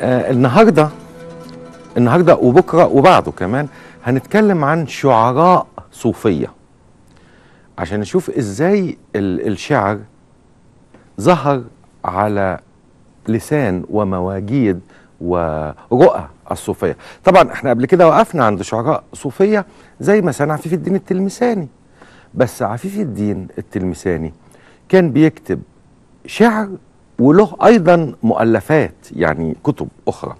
آه النهارده النهارده وبكره وبعده كمان هنتكلم عن شعراء صوفيه عشان نشوف ازاي الشعر ظهر على لسان ومواجيد ورؤى الصوفيه طبعا احنا قبل كده وقفنا عند شعراء صوفيه زي مثلا عفيف الدين التلمساني بس عفيف الدين التلمساني كان بيكتب شعر وله ايضا مؤلفات يعني كتب اخرى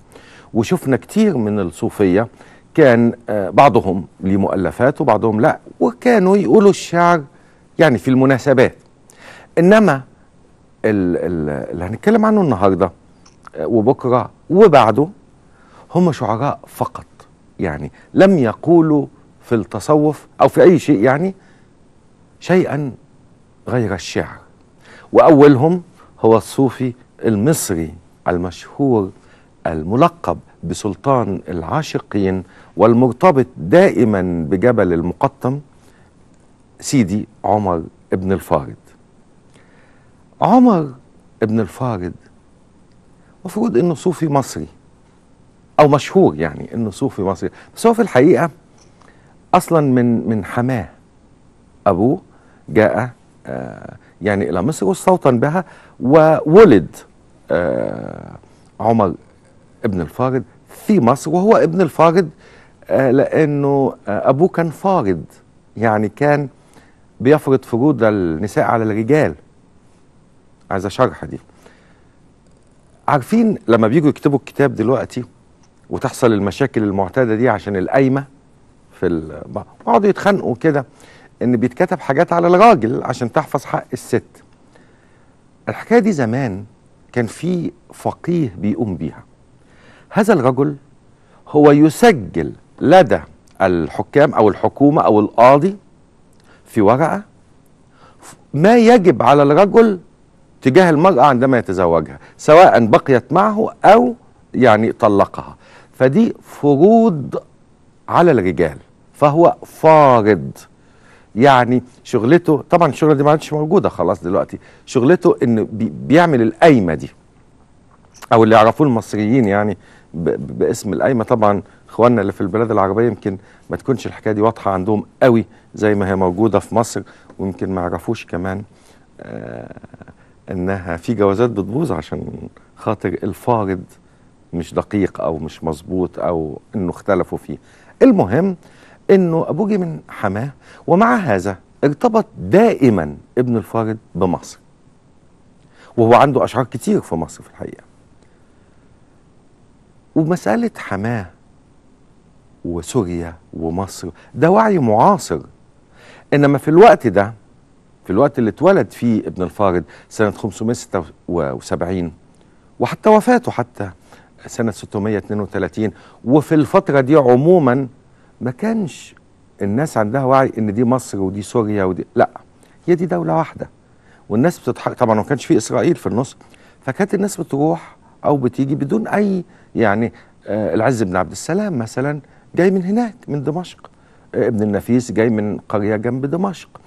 وشفنا كتير من الصوفيه كان آه، بعضهم لمؤلفات مؤلفات وبعضهم لا وكانوا يقولوا الشعر يعني في المناسبات انما اللي هنتكلم عنه النهارده آه، وبكره وبعده هم شعراء فقط يعني لم يقولوا في التصوف او في اي شيء يعني شيئا غير الشعر واولهم هو الصوفي المصري المشهور الملقب بسلطان العاشقين والمرتبط دائما بجبل المقطم سيدي عمر ابن الفارد عمر ابن الفارد مفروض انه صوفي مصري او مشهور يعني انه صوفي مصري بس هو في الحقيقه اصلا من من حماه ابوه جاء آه يعني إلى مصر واستوطن بها وولد آه، عمر ابن الفارد في مصر وهو ابن الفارد آه، لأنه آه، أبوه كان فارد يعني كان بيفرض فروض النساء على الرجال عايزة شرح دي عارفين لما بيجوا يكتبوا الكتاب دلوقتي وتحصل المشاكل المعتاده دي عشان القايمه في ال... يتخانقوا كده ان بيتكتب حاجات على الراجل عشان تحفظ حق الست الحكايه دي زمان كان في فقيه بيقوم بيها هذا الرجل هو يسجل لدى الحكام او الحكومه او القاضي في ورقه ما يجب على الرجل تجاه المراه عندما يتزوجها سواء بقيت معه او يعني طلقها فدي فروض على الرجال فهو فارض يعني شغلته طبعا الشغله دي ما عادش موجوده خلاص دلوقتي شغلته انه بيعمل القايمه دي او اللي يعرفوه المصريين يعني باسم القايمه طبعا اخواننا اللي في البلاد العربيه يمكن ما تكونش الحكايه دي واضحه عندهم قوي زي ما هي موجوده في مصر ويمكن ما يعرفوش كمان آه انها في جوازات بتبوظ عشان خاطر الفارض مش دقيق او مش مظبوط او انه اختلفوا فيه المهم انه ابوجي من حماه ومع هذا ارتبط دائما ابن الفارد بمصر وهو عنده اشعار كتير في مصر في الحقيقه ومساله حماه وسوريا ومصر ده وعي معاصر انما في الوقت ده في الوقت اللي اتولد فيه ابن الفارد سنه 576 وحتى وفاته حتى سنه 632 وفي الفتره دي عموما ما كانش الناس عندها وعي ان دي مصر ودي سوريا ودي لا هي دي دوله واحده والناس بتتحرك طبعا ما كانش في اسرائيل في النص فكانت الناس بتروح او بتيجي بدون اي يعني آه العز بن عبد السلام مثلا جاي من هناك من دمشق آه ابن النفيس جاي من قريه جنب دمشق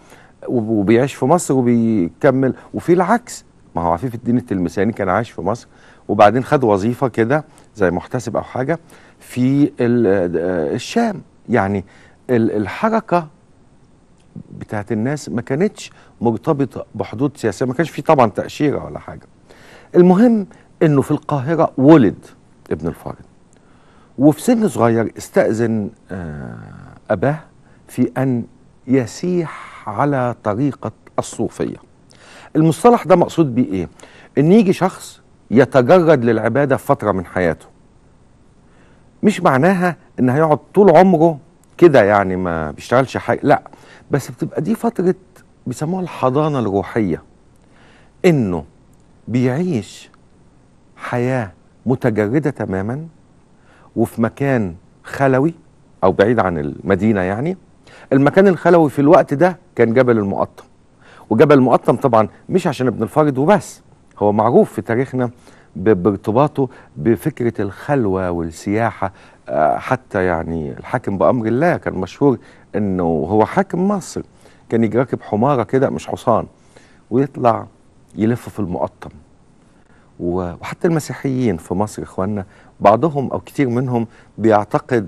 وبيعيش في مصر وبيكمل وفي العكس ما هو عفيف الدين التلمساني كان عايش في مصر وبعدين خد وظيفه كده زي محتسب او حاجه في آه، الشام يعني الحركه بتاعت الناس ما كانتش مرتبطه بحدود سياسيه ما كانش في طبعا تاشيره ولا حاجه المهم انه في القاهره ولد ابن الفارض وفي سن صغير استاذن آه، اباه في ان يسيح على طريقه الصوفيه المصطلح ده مقصود بيه ايه ان يجي شخص يتجرد للعباده فتره من حياته مش معناها ان هيقعد طول عمره كده يعني ما بيشتغلش حاجه لا بس بتبقى دي فتره بيسموها الحضانه الروحيه انه بيعيش حياه متجرده تماما وفي مكان خلوي او بعيد عن المدينه يعني المكان الخلوي في الوقت ده كان جبل المقطم وجبل المقطم طبعا مش عشان ابن الفرد وبس هو معروف في تاريخنا بارتباطه بفكرة الخلوة والسياحة آه، حتى يعني الحاكم بأمر الله كان مشهور أنه هو حاكم مصر كان يجي راكب حمارة كده مش حصان ويطلع يلف في المقطم وحتى المسيحيين في مصر إخواننا بعضهم أو كتير منهم بيعتقد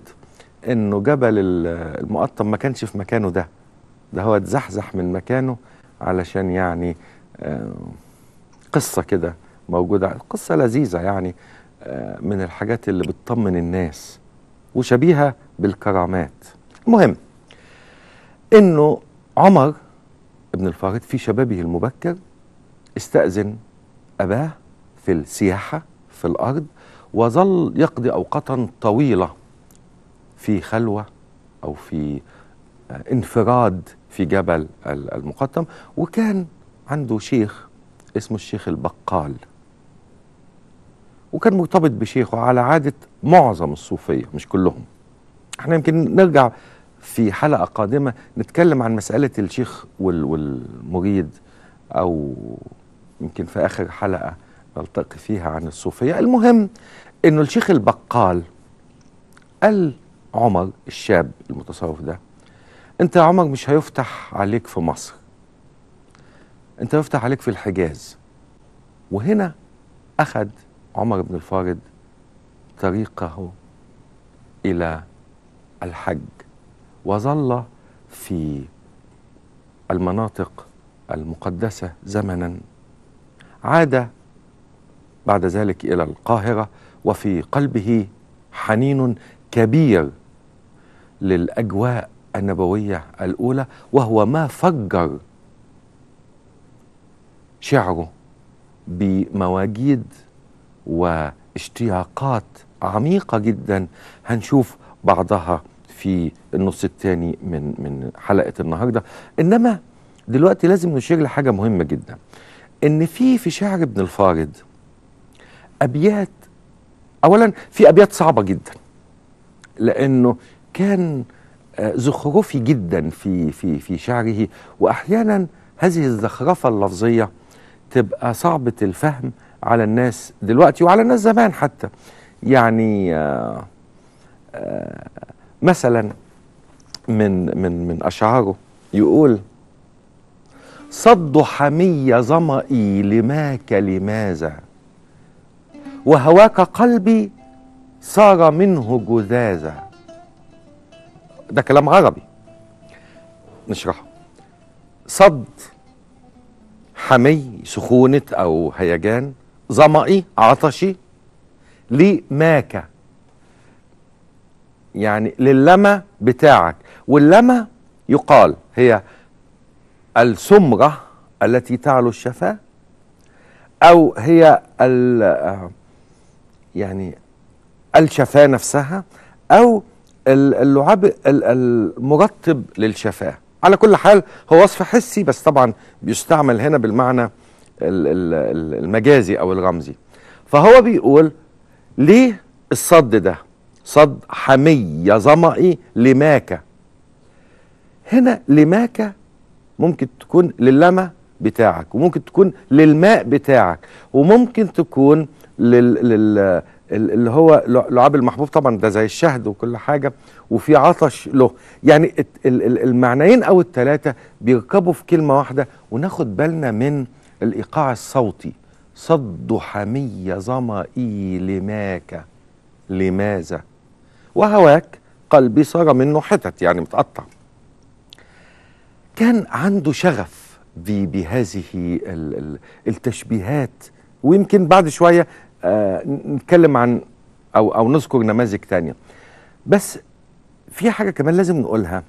أنه جبل المقطم ما كانش في مكانه ده ده هو اتزحزح من مكانه علشان يعني آه، قصة كده موجوده قصه لذيذه يعني آه، من الحاجات اللي بتطمن الناس وشبيهه بالكرامات المهم انه عمر ابن الفارض في شبابه المبكر استأذن أباه في السياحة في الأرض وظل يقضي أوقاتا طويلة في خلوة أو في آه، انفراد في جبل المقطم وكان عنده شيخ اسمه الشيخ البقال وكان مرتبط بشيخه على عادة معظم الصوفية مش كلهم احنا يمكن نرجع في حلقة قادمة نتكلم عن مسألة الشيخ وال والمريد أو يمكن في آخر حلقة نلتقي فيها عن الصوفية المهم أنه الشيخ البقال قال عمر الشاب المتصوف ده أنت يا عمر مش هيفتح عليك في مصر أنت هيفتح عليك في الحجاز وهنا أخد عمر بن الفارض طريقه إلى الحج وظل في المناطق المقدسة زمنا عاد بعد ذلك إلى القاهرة وفي قلبه حنين كبير للأجواء النبوية الأولى وهو ما فجر شعره بمواجيد واشتياقات عميقة جدا هنشوف بعضها في النص الثاني من من حلقة النهاردة إنما دلوقتي لازم نشير لحاجة مهمة جدا إن في في شعر ابن الفارد أبيات أولا في أبيات صعبة جدا لأنه كان آه، زخرفي جدا في في في شعره وأحيانا هذه الزخرفة اللفظية تبقى صعبة الفهم على الناس دلوقتي وعلى الناس زمان حتى يعني آه، آه، مثلا من من من اشعاره يقول صد حمي ظمئي لماك لماذا وهواك قلبي صار منه جذاذا ده كلام عربي نشرحه صد حمي سخونة أو هيجان ظمئي عطشي لماك يعني للما بتاعك واللما يقال هي السمرة التي تعلو الشفاه أو هي ال يعني الشفاه نفسها أو اللعاب المرطب للشفاه على كل حال هو وصف حسي بس طبعا بيستعمل هنا بالمعنى المجازي او الرمزي فهو بيقول ليه الصد ده صد حمي ظمئي لماك هنا لماك ممكن تكون للما بتاعك وممكن تكون للماء بتاعك وممكن تكون لل, لل... اللي هو لعاب المحبوب طبعا ده زي الشهد وكل حاجه وفي عطش له يعني المعنيين او الثلاثه بيركبوا في كلمه واحده وناخد بالنا من الإيقاع الصوتي صد حمية ظمئي لماك لماذا وهواك قلبي صار منه حتت يعني متقطع كان عنده شغف بهذه التشبيهات ويمكن بعد شوية آه نتكلم عن أو, أو نذكر نماذج تانية بس في حاجة كمان لازم نقولها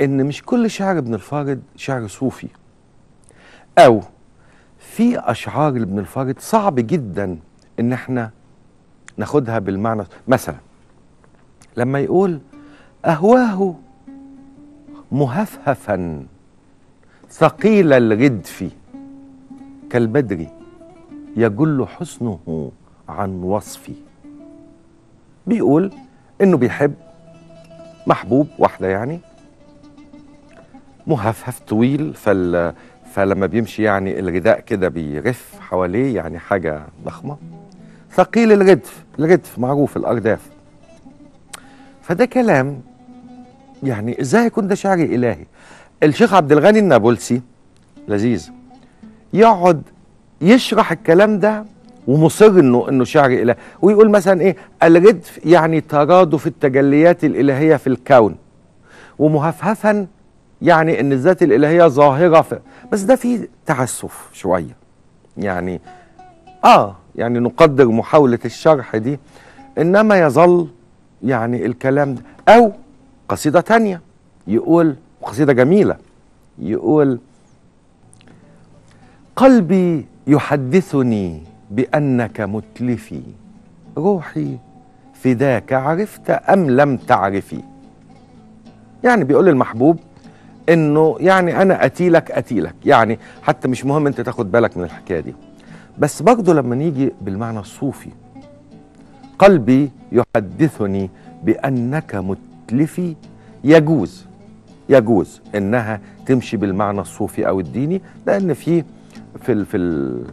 إن مش كل شعر ابن الفارد شعر صوفي أو في اشعار لابن الفارض صعب جدا ان احنا ناخدها بالمعنى مثلا لما يقول اهواه مهفهفا ثقيل الردف كالبدر يجل حسنه عن وصفي بيقول انه بيحب محبوب واحده يعني مهفهف طويل فال فلما بيمشي يعني الرداء كده بيرف حواليه يعني حاجه ضخمه ثقيل الردف الردف معروف الارداف فده كلام يعني ازاي يكون ده شعر الهي الشيخ عبد الغني النابلسي لذيذ يقعد يشرح الكلام ده ومصر انه انه شعر الهي ويقول مثلا ايه الردف يعني ترادف التجليات الالهيه في الكون ومهفهفا يعني ان الذات الالهيه ظاهره في بس ده فيه تعسف شويه يعني اه يعني نقدر محاوله الشرح دي انما يظل يعني الكلام ده او قصيده تانية يقول قصيده جميله يقول قلبي يحدثني بانك متلفي روحي فداك عرفت ام لم تعرفي يعني بيقول المحبوب انه يعني انا اتيلك اتيلك يعني حتى مش مهم انت تاخد بالك من الحكايه دي بس برضه لما نيجي بالمعنى الصوفي قلبي يحدثني بانك متلفي يجوز يجوز انها تمشي بالمعنى الصوفي او الديني لان في في الـ في الـ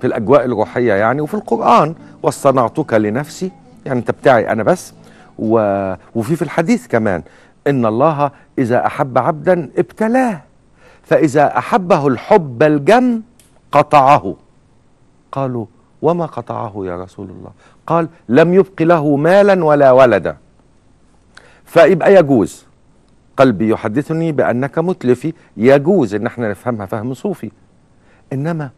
في الاجواء الروحيه يعني وفي القران واصطنعتك لنفسي يعني انت بتاعي انا بس و وفي في الحديث كمان ان الله إذا أحب عبدا ابتلاه فإذا أحبه الحب الجم قطعه قالوا وما قطعه يا رسول الله قال لم يبق له مالا ولا ولدا فيبقى يجوز قلبي يحدثني بأنك متلفي يجوز إن احنا نفهمها فهم صوفي إنما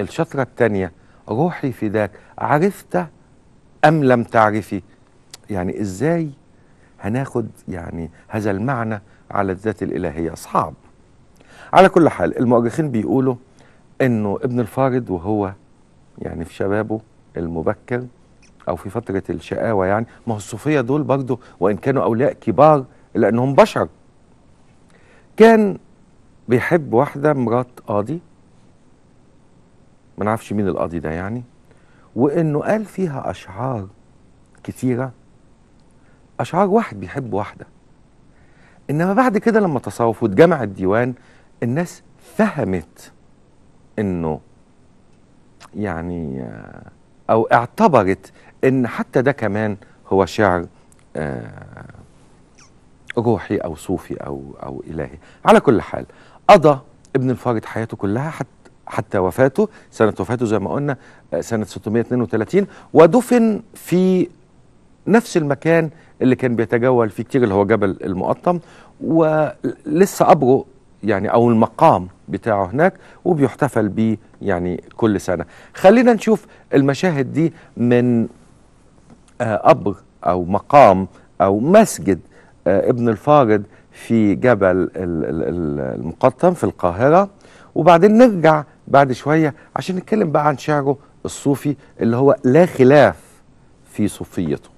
الشطرة الثانية روحي فداك عرفت أم لم تعرفي يعني إزاي هناخد يعني هذا المعنى على الذات الإلهية صعب على كل حال المؤرخين بيقولوا أنه ابن الفارد وهو يعني في شبابه المبكر أو في فترة الشقاوة يعني ما هو الصوفية دول برضه وإن كانوا أولياء كبار لأنهم بشر كان بيحب واحدة مرات قاضي ما نعرفش مين القاضي ده يعني وإنه قال فيها أشعار كثيرة أشعار واحد بيحب واحدة انما بعد كده لما تصوف واتجمع الديوان الناس فهمت انه يعني آه، او اعتبرت ان حتى ده كمان هو شعر آه، روحي او صوفي او او الهي على كل حال قضى ابن الفارد حياته كلها حتى حتى وفاته سنة وفاته زي ما قلنا آه، سنة 632 ودفن في نفس المكان اللي كان بيتجول فيه كتير اللي هو جبل المقطم ولسه قبره يعني أو المقام بتاعه هناك وبيحتفل بيه يعني كل سنة خلينا نشوف المشاهد دي من آه، قبر أو مقام أو مسجد آه، ابن الفارد في جبل المقطم في القاهرة وبعدين نرجع بعد شوية عشان نتكلم بقى عن شعره الصوفي اللي هو لا خلاف في صوفيته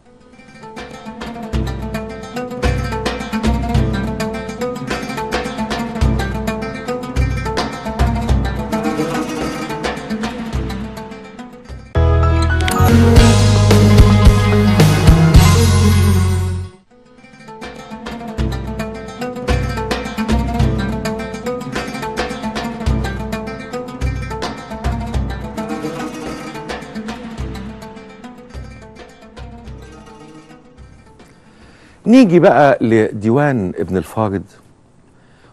نيجي بقى لديوان ابن الفارض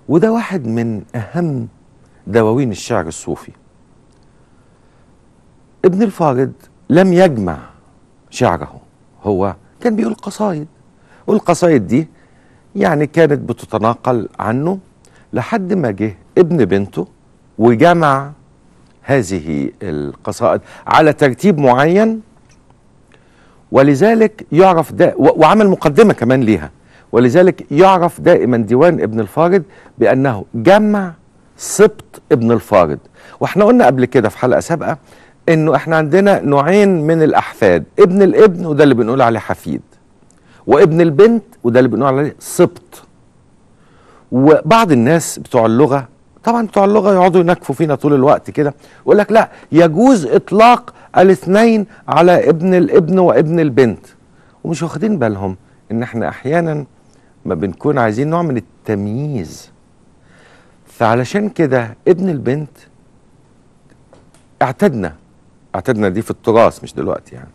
وده واحد من أهم دواوين الشعر الصوفي ابن الفارض لم يجمع شعره هو كان بيقول قصايد والقصايد دي يعني كانت بتتناقل عنه لحد ما جه ابن بنته وجمع هذه القصائد على ترتيب معين ولذلك يعرف دا وعمل مقدمة كمان ليها ولذلك يعرف دائما ديوان ابن الفارد بأنه جمع سبط ابن الفارد واحنا قلنا قبل كده في حلقة سابقة انه احنا عندنا نوعين من الاحفاد ابن الابن وده اللي بنقول عليه حفيد وابن البنت وده اللي بنقول عليه سبط وبعض الناس بتوع اللغة طبعا بتوع اللغه يقعدوا ينكفوا فينا طول الوقت كده يقول لك لا يجوز اطلاق الاثنين على ابن الابن وابن البنت ومش واخدين بالهم ان احنا احيانا ما بنكون عايزين نوع من التمييز فعلشان كده ابن البنت اعتدنا اعتدنا دي في التراث مش دلوقتي يعني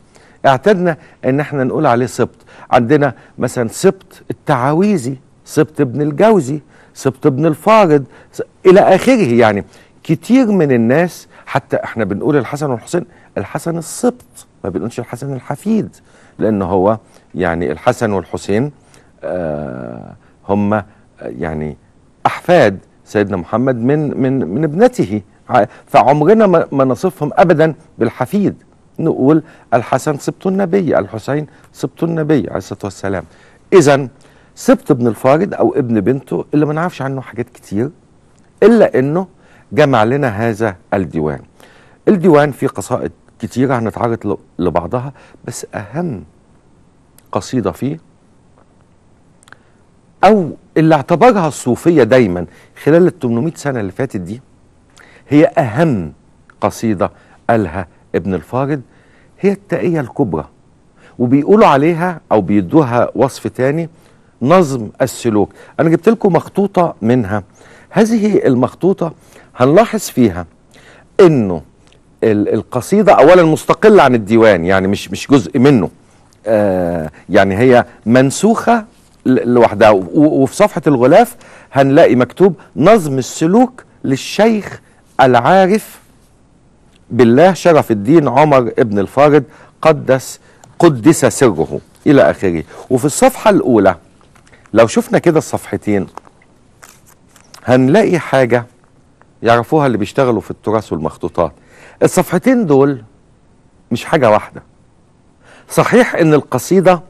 اعتدنا ان احنا نقول عليه سبط عندنا مثلا سبط التعاويذي سبط ابن الجوزي سبط ابن الفاقد الى اخره يعني كتير من الناس حتى احنا بنقول الحسن والحسين الحسن السبط ما بنقولش الحسن الحفيد لان هو يعني الحسن والحسين آه هم آه، يعني احفاد سيدنا محمد من من من ابنته فعمرنا ما نصفهم ابدا بالحفيد نقول الحسن سبط النبي الحسين سبط النبي عليه الصلاه والسلام اذا سبت ابن الفارد او ابن بنته اللي ما نعرفش عنه حاجات كتير الا انه جمع لنا هذا الديوان الديوان فيه قصائد كتيرة هنتعرض لبعضها بس أهم قصيدة فيه أو اللي اعتبرها الصوفية دايما خلال ال 800 سنة اللي فاتت دي هي أهم قصيدة قالها ابن الفارد هي التائية الكبرى وبيقولوا عليها أو بيدوها وصف تاني نظم السلوك انا جبت لكم مخطوطه منها هذه المخطوطه هنلاحظ فيها انه القصيده اولا مستقله عن الديوان يعني مش مش جزء منه آه، يعني هي منسوخه لوحدها وفي صفحه الغلاف هنلاقي مكتوب نظم السلوك للشيخ العارف بالله شرف الدين عمر ابن الفارد قدس قدس سره الى اخره وفي الصفحه الاولى لو شفنا كده الصفحتين هنلاقي حاجة يعرفوها اللي بيشتغلوا في التراث والمخطوطات الصفحتين دول مش حاجة واحدة صحيح ان القصيدة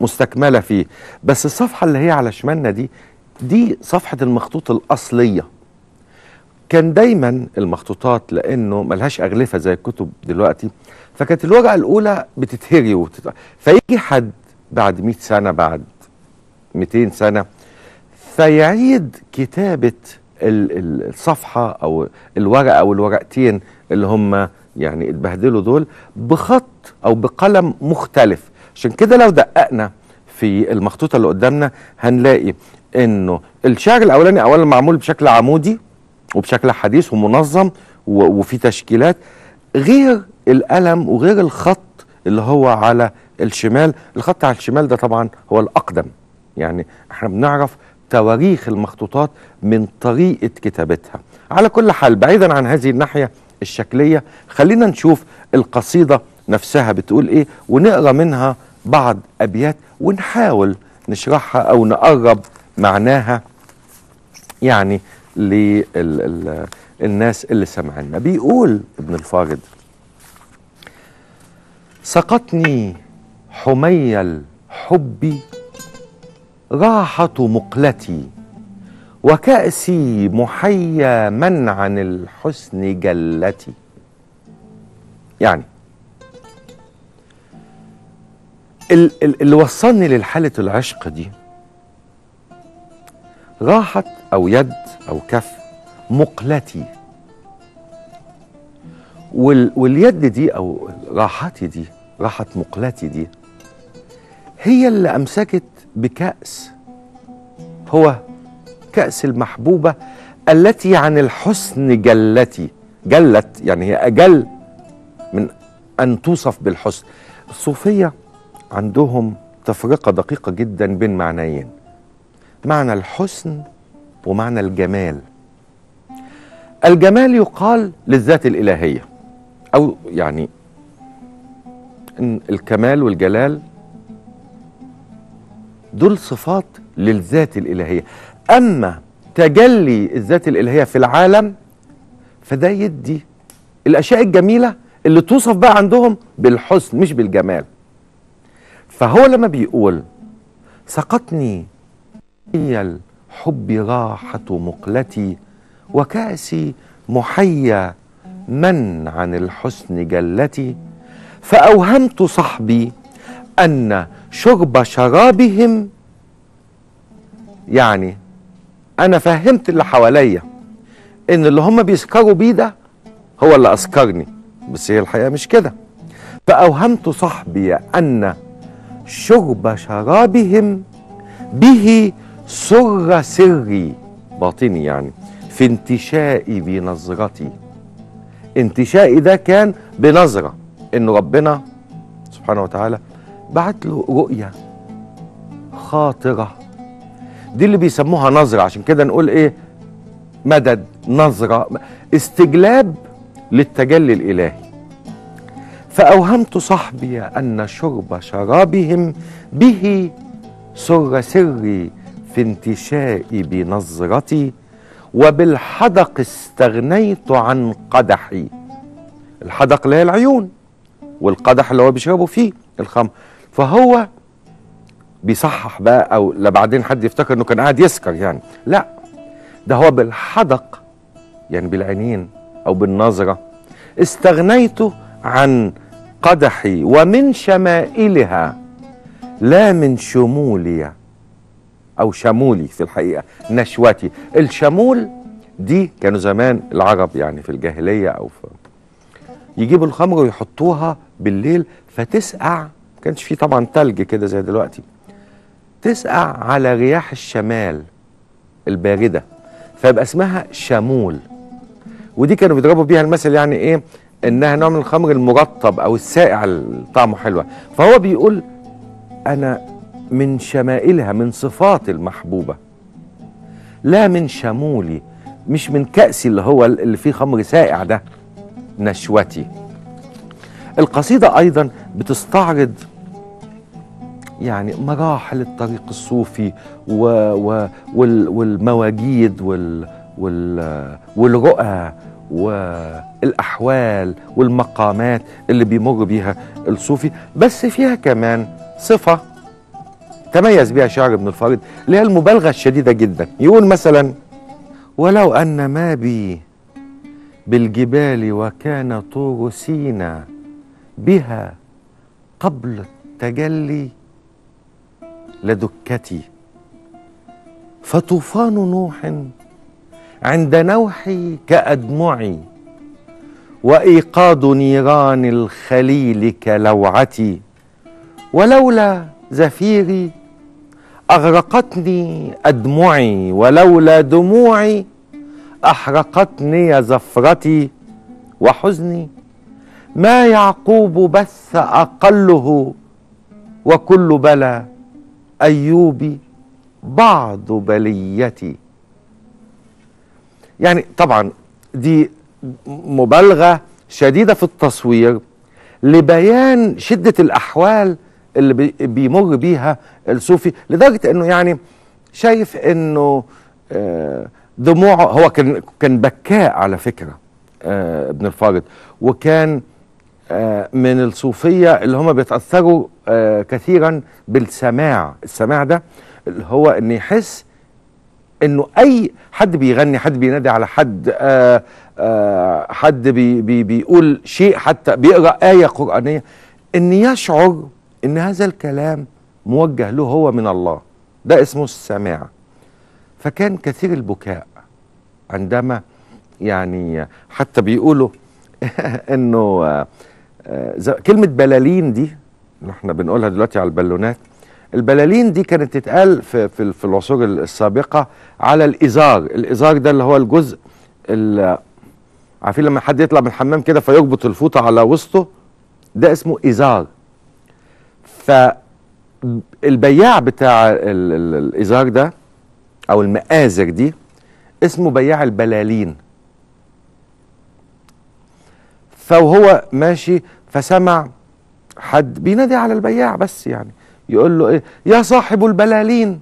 مستكملة فيه بس الصفحة اللي هي على شمالنا دي دي صفحة المخطوط الأصلية كان دايما المخطوطات لأنه ملهاش أغلفة زي الكتب دلوقتي فكانت الورقة الأولى بتتهري وتت... فيجي حد بعد 100 سنة بعد 200 سنه فيعيد كتابه الصفحه او الورقه او الورقتين اللي هم يعني اتبهدلوا دول بخط او بقلم مختلف عشان كده لو دققنا في المخطوطه اللي قدامنا هنلاقي انه الشعر الاولاني اولا معمول بشكل عمودي وبشكل حديث ومنظم وفي تشكيلات غير القلم وغير الخط اللي هو على الشمال الخط على الشمال ده طبعا هو الاقدم يعني احنا بنعرف تواريخ المخطوطات من طريقة كتابتها على كل حال بعيدا عن هذه الناحية الشكلية خلينا نشوف القصيدة نفسها بتقول ايه ونقرا منها بعض أبيات ونحاول نشرحها أو نقرب معناها يعني للناس اللي سمعنا بيقول ابن الفارد سقطني حميل حبي راحة مقلتي وكأسي محيا من عن الحسن جلتي يعني اللي وصلني للحالة العشق دي راحت أو يد أو كف مقلتي وال واليد دي أو راحتي دي راحة مقلتي دي هي اللي أمسكت بكأس هو كأس المحبوبة التي عن الحسن جلتي جلت يعني هي أجل من أن توصف بالحسن الصوفية عندهم تفرقة دقيقة جدا بين معنيين معنى الحسن ومعنى الجمال الجمال يقال للذات الإلهية أو يعني الكمال والجلال دول صفات للذات الإلهية أما تجلي الذات الإلهية في العالم فده يدي الأشياء الجميلة اللي توصف بقى عندهم بالحسن مش بالجمال فهو لما بيقول سقطني هي الحب راحة مقلتي وكأسي محيا من عن الحسن جلتي فأوهمت صحبي أن شرب شرابهم يعني انا فهمت اللي حواليا ان اللي هم بيسكروا بيه ده هو اللي اسكرني بس هي الحقيقه مش كده فاوهمت صاحبي ان شرب شرابهم به سر سري باطني يعني في انتشائي بنظرتي انتشائي ده كان بنظرة ان ربنا سبحانه وتعالى بعت له رؤيه خاطره دي اللي بيسموها نظره عشان كده نقول ايه مدد نظره استجلاب للتجلي الالهي فأوهمت صحبي أن شرب شرابهم به سر سري في انتشائي بنظرتي وبالحدق استغنيت عن قدحي الحدق اللي هي العيون والقدح اللي هو بيشربوا فيه الخمر فهو بيصحح بقى او لا بعدين حد يفتكر انه كان قاعد يسكر يعني لا ده هو بالحدق يعني بالعينين او بالنظره استغنيت عن قدحي ومن شمائلها لا من شمولي او شمولي في الحقيقه نشوتي الشمول دي كانوا زمان العرب يعني في الجاهليه او في يجيبوا الخمر ويحطوها بالليل فتسقع ما كانش فيه طبعا تلج كده زي دلوقتي تسقع على رياح الشمال البارده فيبقى اسمها شامول ودي كانوا بيضربوا بيها المثل يعني ايه انها نوع من الخمر المرطب او السائع اللي طعمه حلوه فهو بيقول انا من شمائلها من صفات المحبوبه لا من شمولي مش من كأسي اللي هو اللي فيه خمر سائع ده نشوتي القصيدة أيضا بتستعرض يعني مراحل الطريق الصوفي و و وال والمواجيد وال وال والرؤى والاحوال والمقامات اللي بيمر بيها الصوفي بس فيها كمان صفه تميز بها شعر ابن الفارض اللي هي المبالغه الشديده جدا يقول مثلا ولو ان ما بي بالجبال وكان طور سينا بها قبل التجلي لدكتي فطوفان نوح عند نوحي كأدمعي وإيقاد نيران الخليل كلوعتي ولولا زفيري أغرقتني أدمعي ولولا دموعي أحرقتني زفرتي وحزني ما يعقوب بث أقله وكل بلى ايوبي بعض بليتي يعني طبعا دي مبالغة شديدة في التصوير لبيان شدة الأحوال اللي بيمر بيها الصوفي لدرجة أنه يعني شايف أنه آه، دموعه هو كان كان بكاء على فكرة آه، ابن الفارض وكان آه، من الصوفية اللي هم بيتأثروا آه، كثيرا بالسماع السماع ده اللي هو ان يحس انه اي حد بيغني حد بينادي على حد آآ آه، آآ حد بي بي بيقول شيء حتى بيقرا ايه قرانيه ان يشعر ان هذا الكلام موجه له هو من الله ده اسمه السماع فكان كثير البكاء عندما يعني حتى بيقولوا انه آه، كلمه بلالين دي اللي احنا بنقولها دلوقتي على البالونات البلالين دي كانت تتقال في في, في العصور السابقه على الازار الازار ده اللي هو الجزء عارفين لما حد يطلع من الحمام كده فيربط الفوطه على وسطه ده اسمه ازار فالبياع بتاع الازار ده او المآزر دي اسمه بياع البلالين فهو ماشي فسمع حد بينادي على البياع بس يعني يقول له ايه يا صاحب البلالين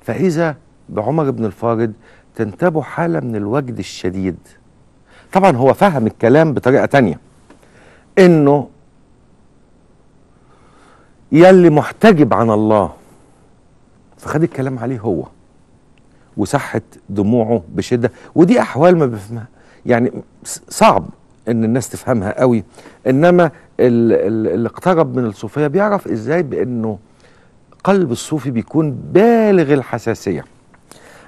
فاذا بعمر بن الفارض تنتابه حاله من الوجد الشديد طبعا هو فهم الكلام بطريقه تانية انه يلي محتجب عن الله فخد الكلام عليه هو وسحت دموعه بشده ودي احوال ما بفهمها يعني صعب ان الناس تفهمها قوي انما اللي اقترب من الصوفيه بيعرف ازاي بانه قلب الصوفي بيكون بالغ الحساسيه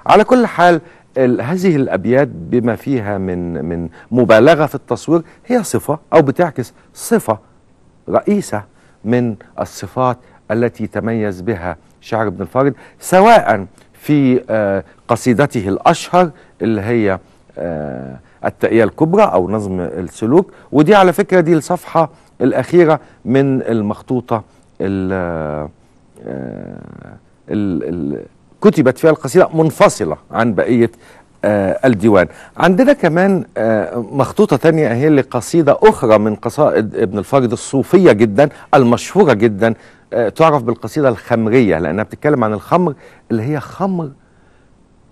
على كل حال هذه الابيات بما فيها من من مبالغه في التصوير هي صفه او بتعكس صفه رئيسه من الصفات التي تميز بها شعر ابن الفارد سواء في آه، قصيدته الاشهر اللي هي آه، التقيه الكبرى أو نظم السلوك ودي على فكرة دي الصفحة الأخيرة من المخطوطة آه، ال كتبت فيها القصيدة منفصلة عن بقية آه الديوان عندنا كمان آه مخطوطة تانية هي لقصيدة أخرى من قصائد ابن الفرد الصوفية جدا المشهورة جدا آه تعرف بالقصيدة الخمرية لأنها بتتكلم عن الخمر اللي هي خمر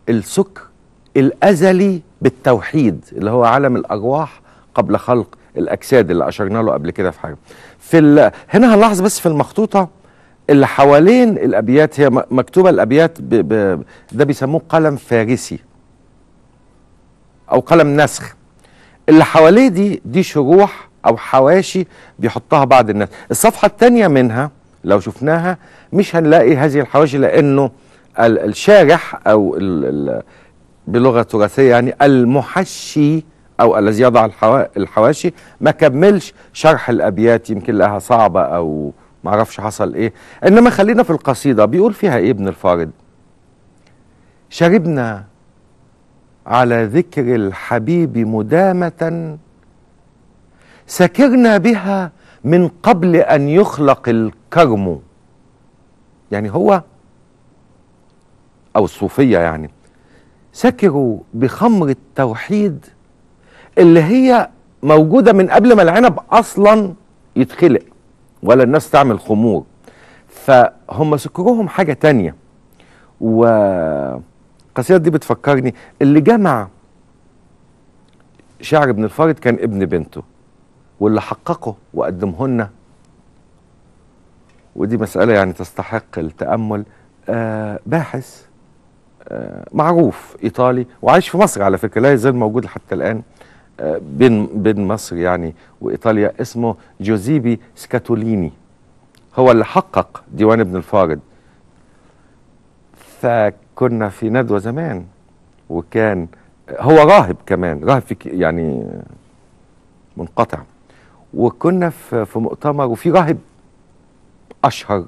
السكر الأزلي بالتوحيد اللي هو عالم الارواح قبل خلق الاجساد اللي اشرنا له قبل كده في حاجه في هنا هنلاحظ بس في المخطوطه اللي حوالين الابيات هي مكتوبه الابيات ب... ب... ده بيسموه قلم فارسي او قلم نسخ اللي حواليه دي دي شروح او حواشي بيحطها بعض الناس الصفحه الثانيه منها لو شفناها مش هنلاقي هذه الحواشي لانه الشارح او بلغه تراثية يعني المحشي او الذي يضع الحواشي ما كملش شرح الابيات يمكن لها صعبه او معرفش حصل ايه انما خلينا في القصيده بيقول فيها ايه ابن الفارد شربنا على ذكر الحبيب مدامه سكرنا بها من قبل ان يخلق الكرم يعني هو او الصوفيه يعني سكروا بخمر التوحيد اللي هي موجوده من قبل ما العنب اصلا يتخلق ولا الناس تعمل خمور فهم سكروهم حاجه تانية والقصيده دي بتفكرني اللي جمع شعر ابن الفارد كان ابن بنته واللي حققه وقدمه لنا ودي مسألة يعني تستحق التأمل آه باحث معروف ايطالي وعايش في مصر على فكره لا يزال موجود حتى الان آه، بين بين مصر يعني وايطاليا اسمه جوزيبي سكاتوليني هو اللي حقق ديوان ابن الفارد فكنا في ندوه زمان وكان هو راهب كمان راهب في يعني منقطع وكنا في مؤتمر وفي راهب اشهر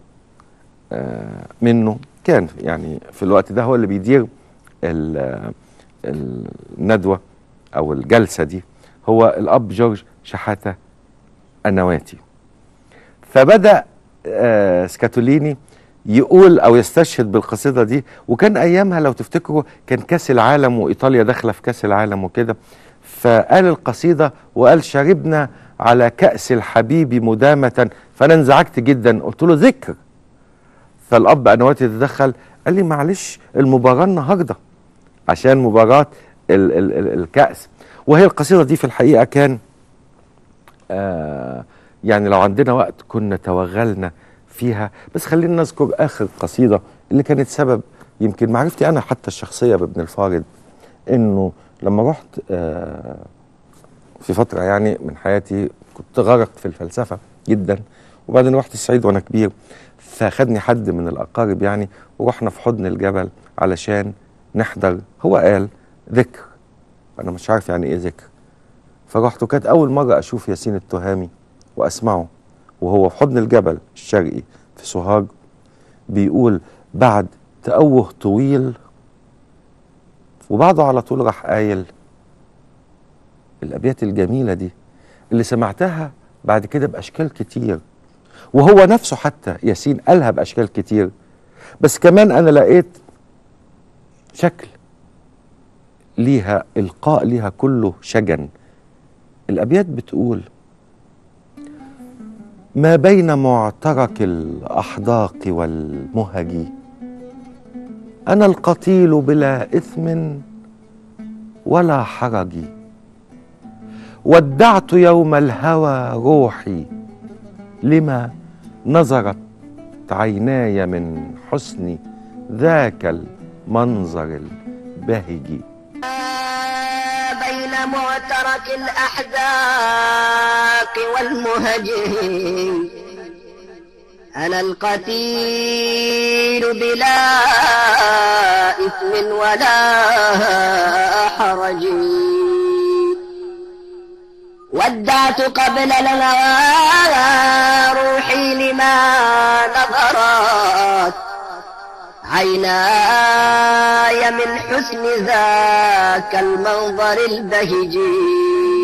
آه، منه كان يعني في الوقت ده هو اللي بيدير الندوه او الجلسه دي هو الاب جورج شحاته النواتي فبدا آه سكاتوليني يقول او يستشهد بالقصيده دي وكان ايامها لو تفتكروا كان كاس العالم وايطاليا داخله في كاس العالم وكده فقال القصيده وقال شربنا على كاس الحبيب مدامه فانا انزعجت جدا قلت له ذكر فالاب وقت تدخل قال لي معلش المباراه النهارده عشان مباراه ال ال ال الكاس وهي القصيده دي في الحقيقه كان آه يعني لو عندنا وقت كنا توغلنا فيها بس خلينا نذكر اخر قصيده اللي كانت سبب يمكن معرفتي انا حتى الشخصيه بابن الفارد انه لما رحت آه في فتره يعني من حياتي كنت غرق في الفلسفه جدا وبعدين رحت الصعيد وانا كبير فاخدني حد من الاقارب يعني ورحنا في حضن الجبل علشان نحضر هو قال ذكر انا مش عارف يعني ايه ذكر فرحت وكانت اول مره اشوف ياسين التهامي واسمعه وهو في حضن الجبل الشرقي في سوهاج بيقول بعد تأوه طويل وبعده على طول راح قايل الأبيات الجميلة دي اللي سمعتها بعد كده بأشكال كتير وهو نفسه حتى ياسين قالها باشكال كتير بس كمان انا لقيت شكل ليها القاء ليها كله شجن الابيات بتقول ما بين معترك الاحداق والمهج انا القتيل بلا اثم ولا حرج ودعت يوم الهوى روحي لما نظرت عيناي من حسن ذاك المنظر البهجي بين معترك الأحزاق والمهج أنا القتيل بلا إثم ولا حرج ودعت قبل لنا روحي لما نظرت عيناي من حسن ذاك المنظر البهجي